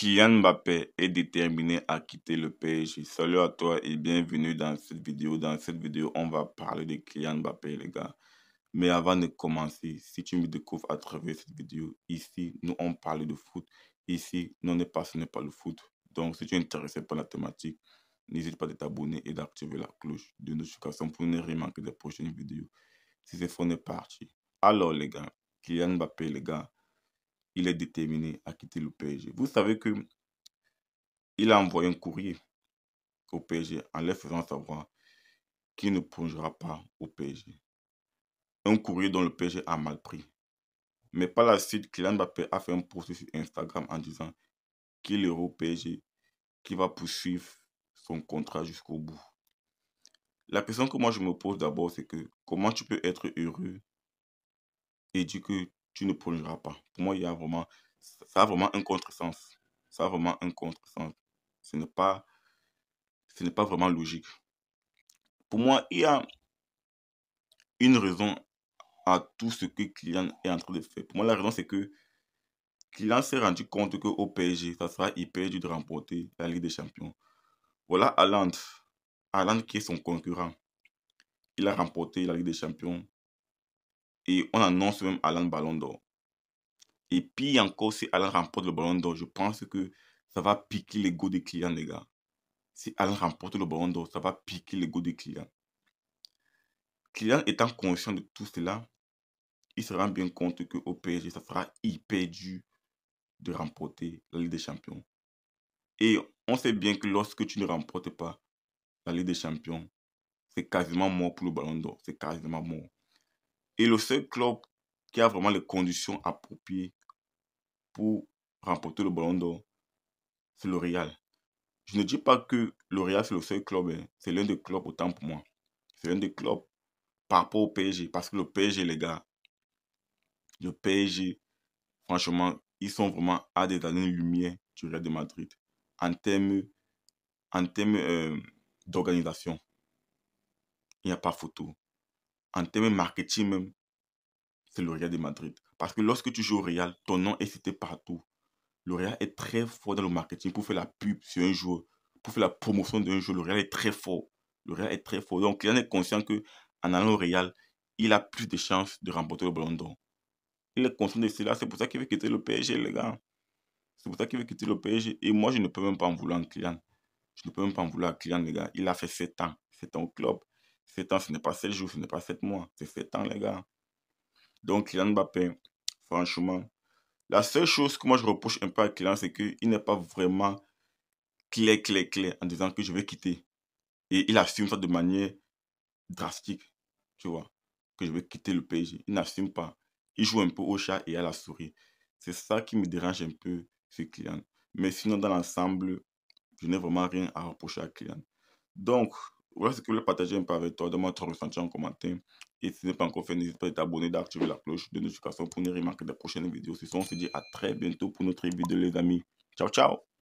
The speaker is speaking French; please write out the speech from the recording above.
Kylian Mbappé est déterminé à quitter le PSG. Salut à toi et bienvenue dans cette vidéo. Dans cette vidéo, on va parler de Kylian Mbappé, les gars. Mais avant de commencer, si tu me découvres à travers cette vidéo, ici, nous, on parle de foot. Ici, nous, on est passionné par le foot. Donc, si tu es intéressé par la thématique, n'hésite pas à t'abonner et d'activer la cloche de notification pour ne rien manquer des prochaines vidéos. Si c'est fun, on est parti. Alors, les gars, Kylian Mbappé, les gars, il est déterminé à quitter le PSG. Vous savez que il a envoyé un courrier au PSG en leur faisant savoir qu'il ne plongera pas au PSG. Un courrier dont le PSG a mal pris. Mais par la suite, Kylian Mbappé a fait un post sur Instagram en disant qu'il est au PSG, qu'il va poursuivre son contrat jusqu'au bout. La question que moi je me pose d'abord, c'est que comment tu peux être heureux et dire que ne prolongeras pas. Pour moi, il y a vraiment, ça a vraiment un contresens. Ça a vraiment un contresens. Ce n'est pas, ce n'est pas vraiment logique. Pour moi, il y a une raison à tout ce que Kylian est en train de faire. Pour moi, la raison, c'est que Kylian s'est rendu compte qu'au PSG, ça sera hyper dur de remporter la Ligue des Champions. Voilà Haaland. Haaland qui est son concurrent. Il a remporté la Ligue des Champions et on annonce même Alan Ballon d'Or. Et puis encore, si Alan remporte le Ballon d'Or, je pense que ça va piquer l'ego des clients, les gars. Si Alan remporte le Ballon d'Or, ça va piquer l'ego des clients. Client étant conscient de tout cela, il se rend bien compte qu'au PSG, ça sera hyper dur de remporter la Ligue des Champions. Et on sait bien que lorsque tu ne remportes pas la Ligue des Champions, c'est quasiment mort pour le Ballon d'Or. C'est quasiment mort. Et le seul club qui a vraiment les conditions appropriées pour remporter le ballon d'or, c'est le Je ne dis pas que le Real c'est le seul club, hein. c'est l'un des clubs autant pour moi. C'est l'un des clubs par rapport au PSG, parce que le PSG, les gars, le PSG, franchement, ils sont vraiment à des années-lumière du Real de Madrid en termes, en euh, d'organisation. Il n'y a pas photo en termes marketing même, c'est le Real de Madrid. Parce que lorsque tu joues au Real, ton nom est cité partout. Le Real est très fort dans le marketing pour faire la pub sur un joueur, pour faire la promotion d'un joueur. Le Real est très fort. Le Real est très fort. Donc, le client est conscient que en allant au Real, il a plus de chances de remporter le Ballon d'Or. Il est conscient de cela. C'est pour ça qu'il veut quitter le PSG, les gars. C'est pour ça qu'il veut quitter le PSG. Et moi, je ne peux même pas en vouloir un client. Je ne peux même pas en vouloir un client, les gars. Il a fait 7 ans. C'est ton club. 7 ans, ce n'est pas 7 jours, ce n'est pas 7 mois. C'est 7 ans, les gars. Donc, Kylian Mbappé, franchement, la seule chose que moi je reproche un peu à Kylian, c'est qu'il n'est pas vraiment clair, clair, clair en disant que je vais quitter. Et il assume ça de manière drastique, tu vois, que je vais quitter le PSG. Il n'assume pas. Il joue un peu au chat et à la souris. C'est ça qui me dérange un peu ce Kylian. Mais sinon, dans l'ensemble, je n'ai vraiment rien à reprocher à Kylian. Donc, voilà ce que je voulais partager un peu avec toi. Donne-moi ton ressenti en commentaire. Et si ce n'est pas encore fait, n'hésite pas à t'abonner, d'activer la cloche de notification pour ne remarquer des prochaines vidéos. Ce on se dit à très bientôt pour notre vidéo, les amis. Ciao, ciao